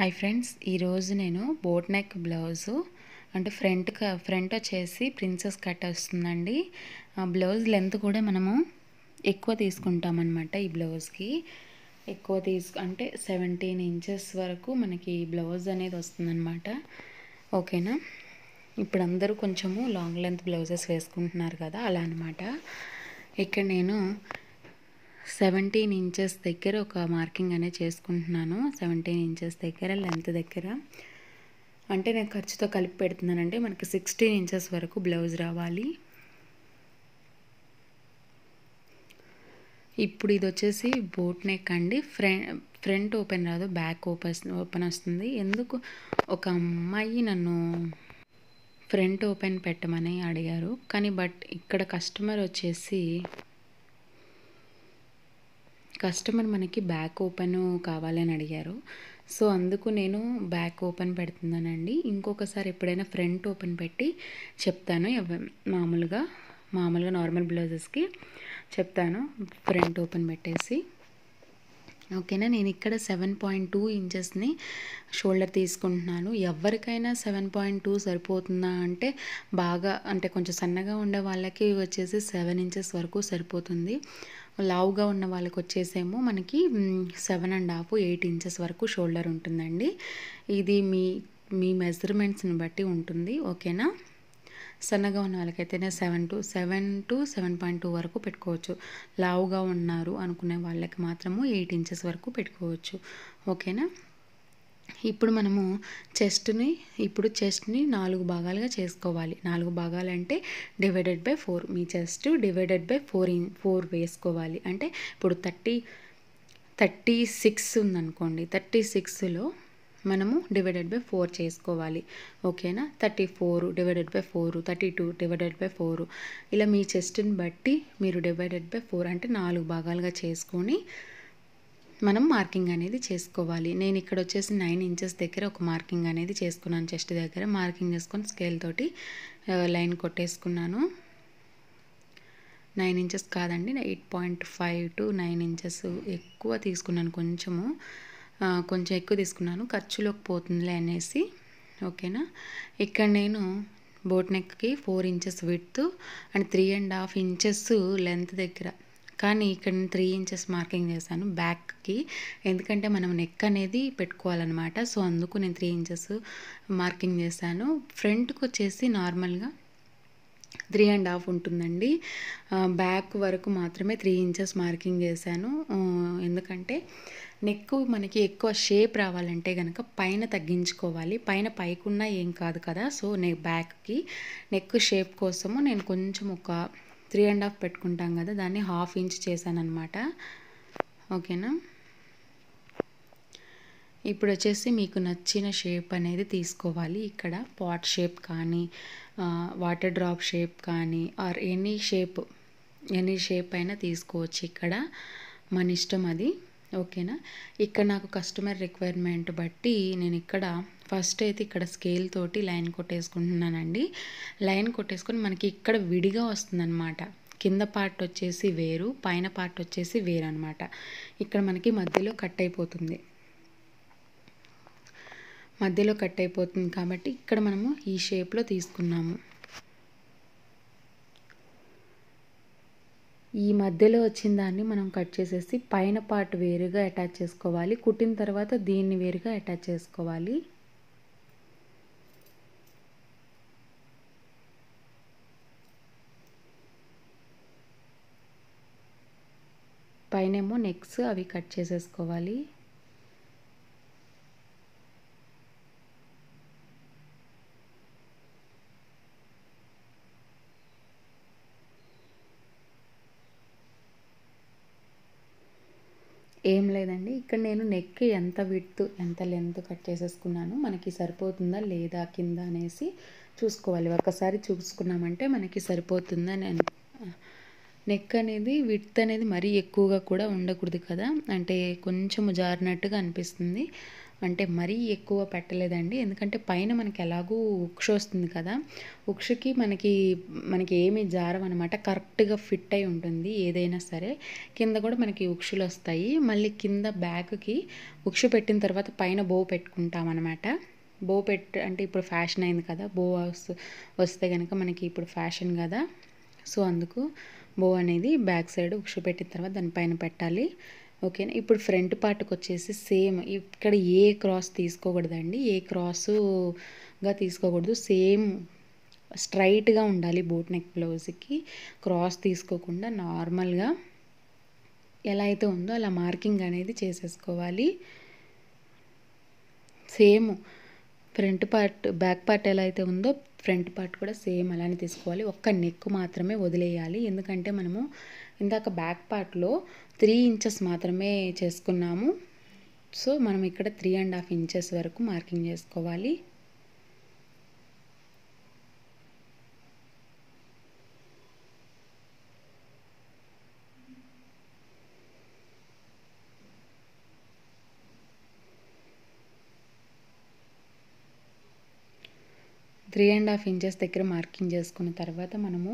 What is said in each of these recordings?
hi friends ఈరోజు నేను boat neck blouse అంటే ఫ్రంట్ ఫ్రంట్ వచ్చేసి ప్రిన్సెస్ కట్ వస్తుందండి బ్లౌజ్ లెంత్ కూడా మనము ఎక్కువ తీసుకుంటామన్నమాట ఈ బ్లౌజ్కి ఎక్కువ తీసుకు అంటే సెవెంటీన్ ఇంచెస్ వరకు మనకి బ్లౌజ్ అనేది వస్తుందన్నమాట ఓకేనా ఇప్పుడు అందరూ కొంచెము లాంగ్ లెంత్ బ్లౌజెస్ వేసుకుంటున్నారు కదా అలా అనమాట ఇక్కడ నేను సెవెంటీన్ ఇంచెస్ దగ్గర ఒక మార్కింగ్ అనేది చేసుకుంటున్నాను సెవెంటీన్ ఇంచెస్ దగ్గర లెంత్ దగ్గర అంటే నేను ఖర్చుతో కలిపి పెడుతున్నానంటే మనకి సిక్స్టీన్ ఇంచెస్ వరకు బ్లౌజ్ రావాలి ఇప్పుడు ఇది వచ్చేసి బోట్ నెక్ అండి ఫ్రంట్ ఫ్రంట్ ఓపెన్ రాదు బ్యాక్ ఓపెన్ ఓపెన్ వస్తుంది ఎందుకు ఒక అమ్మాయి నన్ను ఫ్రంట్ ఓపెన్ పెట్టమని అడిగారు కానీ బట్ ఇక్కడ కస్టమర్ వచ్చేసి కస్టమర్ మనకి బ్యాక్ ఓపెన్ కావాలని అడిగారు సో అందుకు నేను బ్యాక్ ఓపెన్ పెడుతున్నానండి ఇంకొకసారి ఎప్పుడైనా ఫ్రంట్ ఓపెన్ పెట్టి చెప్తాను మామూలుగా మామూలుగా నార్మల్ బ్లౌజెస్కి చెప్తాను ఫ్రంట్ ఓపెన్ పెట్టేసి ఓకేనా నేను ఇక్కడ సెవెన్ పాయింట్ టూ ఇంచెస్ని షోల్డర్ తీసుకుంటున్నాను ఎవరికైనా సెవెన్ పాయింట్ టూ సరిపోతుందా అంటే బాగా అంటే కొంచెం సన్నగా ఉండే వాళ్ళకి వచ్చేసి సెవెన్ ఇంచెస్ వరకు సరిపోతుంది లావుగా ఉన్న వాళ్ళకి వచ్చేసేమో మనకి seven and half eight inches వరకు షోల్డర్ ఉంటుందండి ఇది మీ మీ మెజర్మెంట్స్ని బట్టి ఉంటుంది ఓకేనా సన్నగా ఉన్న వాళ్ళకైతేనే seven to seven to seven point two వరకు పెట్టుకోవచ్చు లావుగా ఉన్నారు అనుకునే వాళ్ళకి మాత్రము ఎయిట్ ఇంచెస్ వరకు పెట్టుకోవచ్చు ఓకేనా ఇప్పుడు మనము చెస్ట్ని ఇప్పుడు చెస్ట్ని నాలుగు భాగాలుగా చేసుకోవాలి నాలుగు భాగాలు అంటే డివైడెడ్ బై ఫోర్ మీ chest divided by four in four వేసుకోవాలి అంటే ఇప్పుడు థర్టీ థర్టీ సిక్స్ ఉందనుకోండి థర్టీ సిక్స్లో మనము డివైడెడ్ బై ఫోర్ చేసుకోవాలి ఓకేనా thirty four divided by four thirty two divided by four ఇలా మీ చెస్ట్ని బట్టి మీరు డివైడెడ్ బై ఫోర్ అంటే నాలుగు భాగాలుగా చేసుకొని మనం మార్కింగ్ అనేది చేసుకోవాలి నేను ఇక్కడ వచ్చేసి నైన్ ఇంచెస్ దగ్గర ఒక మార్కింగ్ అనేది చేసుకున్నాను చెస్ట్ దగ్గర మార్కింగ్ చేసుకొని స్కేల్ తోటి లైన్ కొట్టేసుకున్నాను నైన్ ఇంచెస్ కాదండి eight point five to nine inches ఎక్కువ తీసుకున్నాను కొంచెము కొంచెం ఎక్కువ తీసుకున్నాను ఖర్చులోకి పోతుందిలే అనేసి ఓకేనా ఇక్కడ నేను బోట్ నెక్కి four inches width and three and half inches length దగ్గర కానీ ఇక్కడ త్రీ ఇంచెస్ మార్కింగ్ చేశాను బ్యాక్కి ఎందుకంటే మనం నెక్ అనేది పెట్టుకోవాలన్నమాట సో అందుకు నేను త్రీ ఇంచెస్ మార్కింగ్ చేశాను ఫ్రంట్కి వచ్చేసి నార్మల్గా త్రీ అండ్ హాఫ్ ఉంటుందండి బ్యాక్ వరకు మాత్రమే త్రీ ఇంచెస్ మార్కింగ్ చేశాను ఎందుకంటే నెక్ మనకి ఎక్కువ షేప్ రావాలంటే కనుక పైన తగ్గించుకోవాలి పైన పైకున్నా ఏం కాదు కదా సో నెక్ బ్యాక్కి నెక్ షేప్ కోసము నేను కొంచెం ఒక త్రీ అండ్ హాఫ్ పెట్టుకుంటాం కదా దాన్ని హాఫ్ ఇంచ్ చేశానమాట ఓకేనా ఇప్పుడు వచ్చేసి మీకు నచ్చిన షేప్ అనేది తీసుకోవాలి ఇక్కడ పాట్ షేప్ కానీ వాటర్ డ్రాప్ షేప్ కానీ or any shape any shape అయినా తీసుకోవచ్చు ఇక్కడ మన ఇష్టం అది ఓకేనా ఇక్కడ నాకు కస్టమర్ రిక్వైర్మెంట్ బట్టి నేను ఇక్కడ ఫస్ట్ అయితే ఇక్కడ స్కేల్ తోటి లైన్ కొట్టేసుకుంటున్నానండి లైన్ కొట్టేసుకొని మనకి ఇక్కడ విడిగా వస్తుందన్నమాట కింద పార్ట్ వచ్చేసి వేరు పైన పార్ట్ వచ్చేసి వేరు అనమాట ఇక్కడ మనకి మధ్యలో కట్ అయిపోతుంది మధ్యలో కట్ అయిపోతుంది కాబట్టి ఇక్కడ మనము ఈ షేప్లో తీసుకున్నాము ఈ మధ్యలో వచ్చిన దాన్ని మనం కట్ చేసేసి పైన పార్ట్ వేరుగా అటాచ్ చేసుకోవాలి కుట్టిన తర్వాత దీన్ని వేరుగా అటాచ్ చేసుకోవాలి పైనేమో నెక్స్ అవి కట్ చేసేసుకోవాలి ఇక్కడ నేను నెక్ ఎంత విడ్త్ ఎంత లెంత్ కట్ చేసేసుకున్నాను మనకి సరిపోతుందా లేదా కింద అనేసి చూసుకోవాలి ఒకసారి చూసుకున్నామంటే మనకి సరిపోతుందా నెక్ అనేది విడ్త్ అనేది మరీ ఎక్కువగా కూడా ఉండకూడదు కదా అంటే కొంచెం జారినట్టుగా అనిపిస్తుంది అంటే మరీ ఎక్కువ పెట్టలేదండి ఎందుకంటే పైన మనకి ఎలాగూ ఉక్ష వస్తుంది కదా ఉక్షకి మనకి మనకి ఏమి జారం అనమాట కరెక్ట్గా ఫిట్ అయి ఉంటుంది ఏదైనా సరే కింద కూడా మనకి ఉక్షులు వస్తాయి మళ్ళీ కింద బ్యాక్కి ఉక్ష పెట్టిన తర్వాత పైన బో పెట్టుకుంటామన్నమాట బో పెట్ అంటే ఇప్పుడు ఫ్యాషన్ అయింది కదా బో వస్తే కనుక మనకి ఇప్పుడు ఫ్యాషన్ కదా సో అందుకు బో అనేది బ్యాక్ సైడ్ ఉక్ష పెట్టిన తర్వాత దానిపైన పెట్టాలి ఓకేనా ఇప్పుడు ఫ్రంట్ పార్ట్కి వచ్చేసి సేమ్ ఇక్కడ ఏ క్రాస్ తీసుకోకూడదండి ఏ క్రాసుగా తీసుకోకూడదు సేమ్ స్ట్రైట్గా ఉండాలి బోట్ నెక్ బ్లౌజ్కి క్రాస్ తీసుకోకుండా నార్మల్గా ఎలా అయితే ఉందో అలా మార్కింగ్ అనేది చేసేసుకోవాలి same front part back part ఎలా అయితే ఉందో ఫ్రంట్ పార్ట్ కూడా సేమ్ అలానే తీసుకోవాలి ఒక్క నెక్ మాత్రమే వదిలేయాలి ఎందుకంటే మనము ఇందాక బ్యాక్ పార్ట్లో త్రీ ఇంచెస్ మాత్రమే చేసుకున్నాము సో మనం ఇక్కడ త్రీ అండ్ హాఫ్ ఇంచెస్ వరకు మార్కింగ్ చేసుకోవాలి త్రీ అండ్ హాఫ్ ఇంచెస్ దగ్గర మార్కింగ్ చేసుకున్న తర్వాత మనము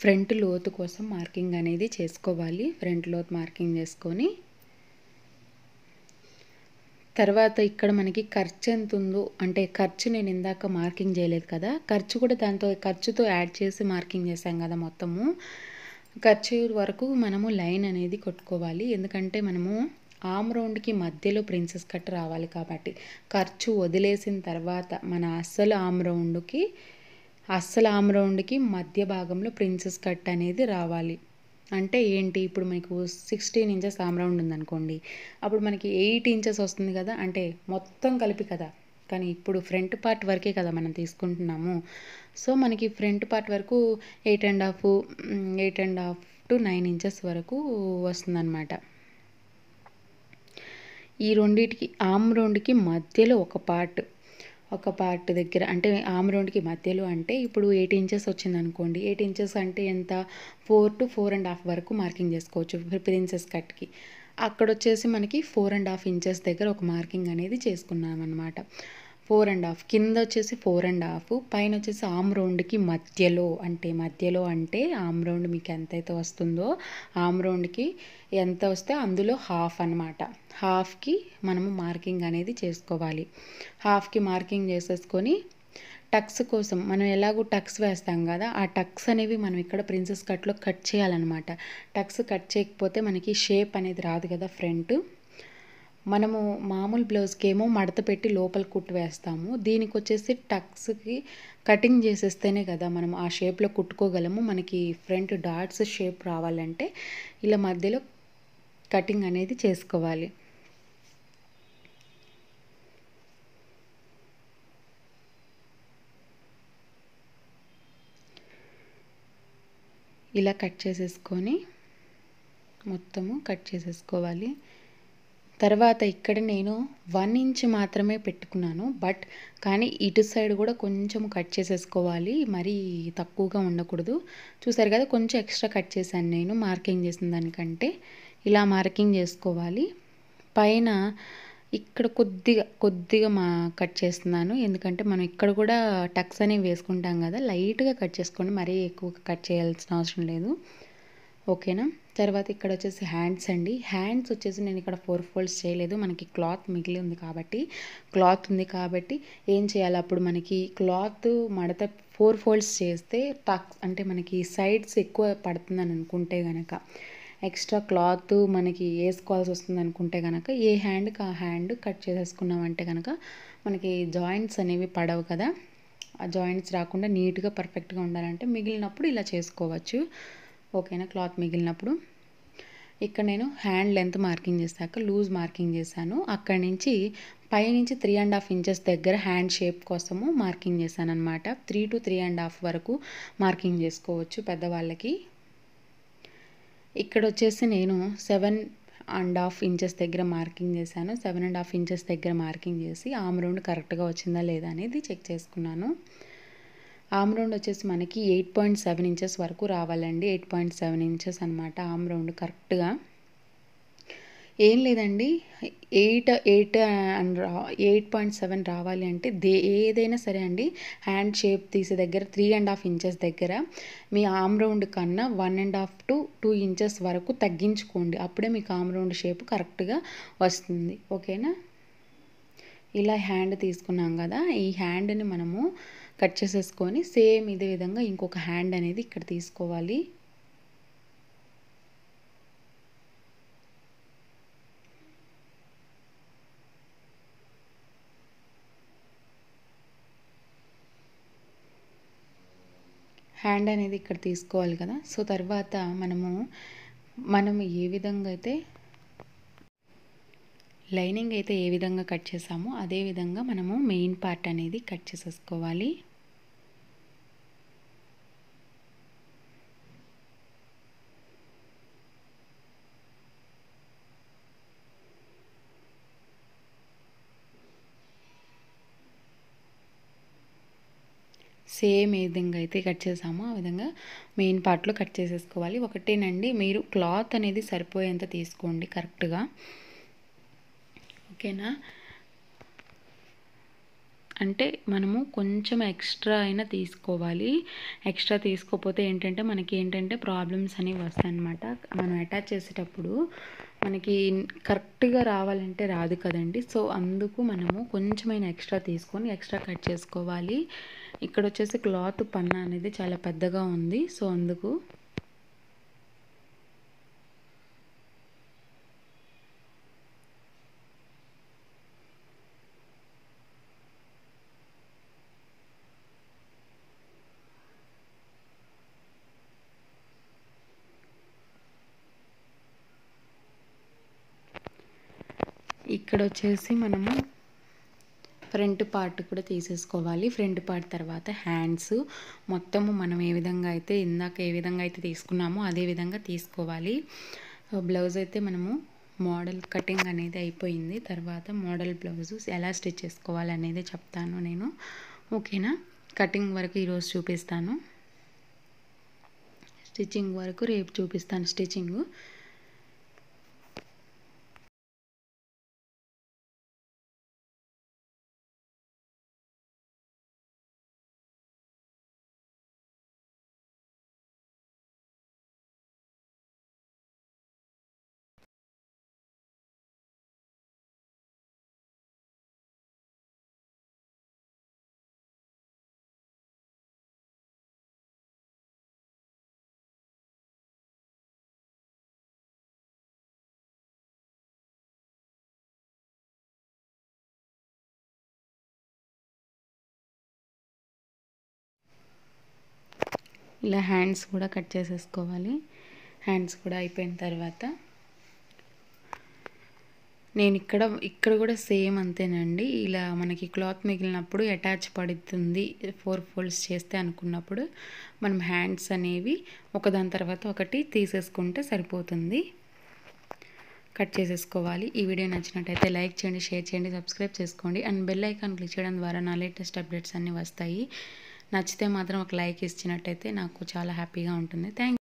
ఫ్రంట్ లోతు కోసం మార్కింగ్ అనేది చేసుకోవాలి ఫ్రంట్ లోతు మార్కింగ్ చేసుకొని తర్వాత ఇక్కడ మనకి ఖర్చు ఎంత ఉందో అంటే ఖర్చు నేను ఇందాక మార్కింగ్ చేయలేదు కదా ఖర్చు కూడా దాంతో ఖర్చుతో యాడ్ చేసి మార్కింగ్ చేసాం కదా మొత్తము ఖర్చు వరకు మనము లైన్ అనేది కొట్టుకోవాలి ఎందుకంటే మనము ఆమ్ రౌండ్కి మధ్యలో ప్రిన్సెస్ కట్ రావాలి కాబట్టి ఖర్చు వదిలేసిన తర్వాత మన అస్సలు ఆమ్ రౌండ్కి అస్సలు ఆమ్ రౌండ్కి మధ్య భాగంలో ప్రిన్సెస్ కట్ అనేది రావాలి అంటే ఏంటి ఇప్పుడు మనకు సిక్స్టీన్ ఇంచెస్ ఆమ్ రౌండ్ ఉందనుకోండి అప్పుడు మనకి ఎయిట్ ఇంచెస్ వస్తుంది కదా అంటే మొత్తం కలిపి కదా కానీ ఇప్పుడు ఫ్రంట్ పార్ట్ వరకే కదా మనం తీసుకుంటున్నాము సో మనకి ఫ్రంట్ పార్ట్ వరకు eight and half eight and half to nine inches వరకు వస్తుందన్నమాట ఈ రెండింటికి ఆమ్ రౌండ్కి మధ్యలో ఒక పార్ట్ ఒక పార్ట్ దగ్గర అంటే ఆమ్ రౌండ్కి మధ్యలో అంటే ఇప్పుడు ఎయిట్ ఇంచెస్ వచ్చింది అనుకోండి ఎయిట్ ఇంచెస్ అంటే ఎంత four to four and half వరకు మార్కింగ్ చేసుకోవచ్చు ప్రిన్సెస్ కట్కి అక్కడ వచ్చేసి మనకి ఫోర్ అండ్ హాఫ్ ఇంచెస్ దగ్గర ఒక మార్కింగ్ అనేది చేసుకున్నాం అనమాట ఫోర్ అండ్ హాఫ్ కింద వచ్చేసి ఫోర్ అండ్ హాఫ్ పైన వచ్చేసి ఆమ్ రౌండ్కి మధ్యలో అంటే మధ్యలో అంటే ఆమ్ రౌండ్ మీకు ఎంతైతే వస్తుందో ఆమ్ రౌండ్కి ఎంత వస్తే అందులో హాఫ్ అనమాట హాఫ్కి మనము మార్కింగ్ అనేది చేసుకోవాలి హాఫ్కి మార్కింగ్ చేసేసుకొని టక్స్ కోసం మనం ఎలాగో టక్స్ వేస్తాం కదా ఆ టక్స్ అనేవి మనం ఇక్కడ ప్రిన్సెస్ కట్లో కట్ చేయాలన్నమాట టక్స్ కట్ చేయకపోతే మనకి షేప్ అనేది రాదు కదా ఫ్రంట్ మనము మామూలు బ్లౌజ్కి ఏమో మడత పెట్టి లోపల కుట్టు వేస్తాము దీనికి వచ్చేసి టక్స్కి కటింగ్ చేసేస్తేనే కదా మనం ఆ షేప్లో కుట్టుకోగలము మనకి ఫ్రంట్ డాట్స్ షేప్ రావాలంటే ఇలా మధ్యలో కటింగ్ అనేది చేసుకోవాలి ఇలా కట్ చేసేసుకొని మొత్తము కట్ చేసేసుకోవాలి తర్వాత ఇక్కడ నేను వన్ ఇంచ్ మాత్రమే పెట్టుకున్నాను బట్ కానీ ఇటు సైడ్ కూడా కొంచెం కట్ చేసేసుకోవాలి మరీ తక్కువగా ఉండకూడదు చూసారు కదా కొంచెం ఎక్స్ట్రా కట్ చేశాను నేను మార్కింగ్ చేసిన దానికంటే ఇలా మార్కింగ్ చేసుకోవాలి పైన ఇక్కడ కొద్దిగా కొద్దిగా మా కట్ చేస్తున్నాను ఎందుకంటే మనం ఇక్కడ కూడా టక్స్ అనేవి వేసుకుంటాం కదా లైట్గా కట్ చేసుకోండి మరీ ఎక్కువ కట్ చేయాల్సిన అవసరం లేదు ఓకేనా తర్వాత ఇక్కడ వచ్చేసి హ్యాండ్స్ అండి హ్యాండ్స్ వచ్చేసి నేను ఇక్కడ ఫోర్ ఫోల్డ్స్ చేయలేదు మనకి క్లాత్ మిగిలి ఉంది కాబట్టి క్లాత్ ఉంది కాబట్టి ఏం చేయాలి అప్పుడు మనకి క్లాత్ మడత ఫోర్ ఫోల్డ్స్ చేస్తే టక్ అంటే మనకి సైడ్స్ ఎక్కువ పడుతుందని అనుకుంటే కనుక ఎక్స్ట్రా క్లాత్ మనకి వేసుకోవాల్సి వస్తుంది అనుకుంటే కనుక ఏ హ్యాండ్కి ఆ హ్యాండ్ కట్ అంటే కనుక మనకి జాయింట్స్ అనేవి పడవు కదా ఆ జాయింట్స్ రాకుండా నీట్గా పర్ఫెక్ట్గా ఉండాలంటే మిగిలినప్పుడు ఇలా చేసుకోవచ్చు ఓకేనా క్లాత్ మిగిలినప్పుడు ఇక్కడ నేను హ్యాండ్ లెంత్ మార్కింగ్ చేశాక లూజ్ మార్కింగ్ చేశాను అక్కడి నుంచి పైనుంచి త్రీ అండ్ హాఫ్ ఇంచెస్ దగ్గర హ్యాండ్ షేప్ కోసము మార్కింగ్ చేశాను అనమాట three to three and half వరకు మార్కింగ్ చేసుకోవచ్చు పెద్దవాళ్ళకి ఇక్కడ వచ్చేసి నేను సెవెన్ అండ్ హాఫ్ ఇంచెస్ దగ్గర మార్కింగ్ చేశాను సెవెన్ అండ్ హాఫ్ ఇంచెస్ దగ్గర మార్కింగ్ చేసి ఆమ్ రౌండ్ కరెక్ట్గా వచ్చిందా లేదా అనేది చెక్ చేసుకున్నాను ఆమ్ రౌండ్ వచ్చేసి మనకి ఎయిట్ పాయింట్ సెవెన్ ఇంచెస్ వరకు రావాలండి ఎయిట్ పాయింట్ సెవెన్ ఇంచెస్ అనమాట ఆమ్ రౌండ్ కరెక్ట్గా ఏం లేదండి eight eight and eight point seven రావాలి అంటే దే ఏదైనా సరే అండి హ్యాండ్ షేప్ తీసే దగ్గర త్రీ అండ్ హాఫ్ ఇంచెస్ దగ్గర మీ ఆమ్ రౌండ్ కన్నా one and half to two inches వరకు తగ్గించుకోండి అప్పుడే మీకు ఆమ్ రౌండ్ షేప్ కరెక్ట్గా వస్తుంది ఓకేనా ఇలా హ్యాండ్ తీసుకున్నాం కదా ఈ హ్యాండ్ని మనము కట్ చేసేసుకొని సేమ్ ఇదే విధంగా ఇంకొక హ్యాండ్ అనేది ఇక్కడ తీసుకోవాలి హ్యాండ్ అనేది ఇక్కడ తీసుకోవాలి కదా సో తర్వాత మనము మనం ఏ విధంగా అయితే లైనింగ్ అయితే ఏ విధంగా కట్ చేసామో అదే విధంగా మనము మెయిన్ పార్ట్ అనేది కట్ చేసేసుకోవాలి సేమ్ ఏ విధంగా అయితే కట్ చేసామో ఆ విధంగా మెయిన్ పార్ట్లో కట్ చేసేసుకోవాలి ఒకటేనండి మీరు క్లాత్ అనేది సరిపోయేంత తీసుకోండి కరెక్ట్గా ఓకేనా అంటే మనము కొంచెం ఎక్స్ట్రా అయినా తీసుకోవాలి ఎక్స్ట్రా తీసుకోకపోతే ఏంటంటే మనకి ఏంటంటే ప్రాబ్లమ్స్ అనేవి వస్తాయన్నమాట మనం అటాచ్ చేసేటప్పుడు మనకి కరెక్ట్గా రావాలంటే రాదు కదండి సో అందుకు మనము కొంచెమైనా ఎక్స్ట్రా తీసుకొని ఎక్స్ట్రా కట్ చేసుకోవాలి ఇక్కడ వచ్చేసి క్లాత్ పన్నా అనేది చాలా పెద్దగా ఉంది సో అందుకు ఇక్కడ వచ్చేసి మనము ఫ్రంట్ పార్ట్ కూడా తీసేసుకోవాలి ఫ్రంట్ పార్ట్ తర్వాత హ్యాండ్స్ మొత్తము మనం ఏ విధంగా అయితే ఇందాక ఏ విధంగా అయితే తీసుకున్నామో అదే విధంగా తీసుకోవాలి బ్లౌజ్ అయితే మనము మోడల్ కటింగ్ అనేది అయిపోయింది తర్వాత మోడల్ బ్లౌజ్ ఎలా స్టిచ్ చేసుకోవాలి అనేది చెప్తాను నేను ఓకేనా కటింగ్ వరకు ఈరోజు చూపిస్తాను స్టిచ్చింగ్ వరకు రేపు చూపిస్తాను స్టిచ్చింగ్ ఇలా హ్యాండ్స్ కూడా కట్ చేసేసుకోవాలి హ్యాండ్స్ కూడా అయిపోయిన తర్వాత నేను ఇక్కడ ఇక్కడ కూడా సేమ్ అంతేనండి ఇలా మనకి క్లాత్ మిగిలినప్పుడు అటాచ్ పడుతుంది ఫోర్ ఫోల్డ్స్ చేస్తే అనుకున్నప్పుడు మనం హ్యాండ్స్ అనేవి ఒకదాని తర్వాత ఒకటి తీసేసుకుంటే సరిపోతుంది కట్ చేసేసుకోవాలి ఈ వీడియో నచ్చినట్టయితే లైక్ చేయండి షేర్ చేయండి సబ్స్క్రైబ్ చేసుకోండి అండ్ బెల్ ఐకాన్ క్లిక్ చేయడం ద్వారా నా లేటెస్ట్ అప్డేట్స్ అన్నీ వస్తాయి నచ్చితే మాత్రం ఒక లైక్ ఇచ్చినట్టయితే నాకు చాలా హ్యాపీగా ఉంటుంది థ్యాంక్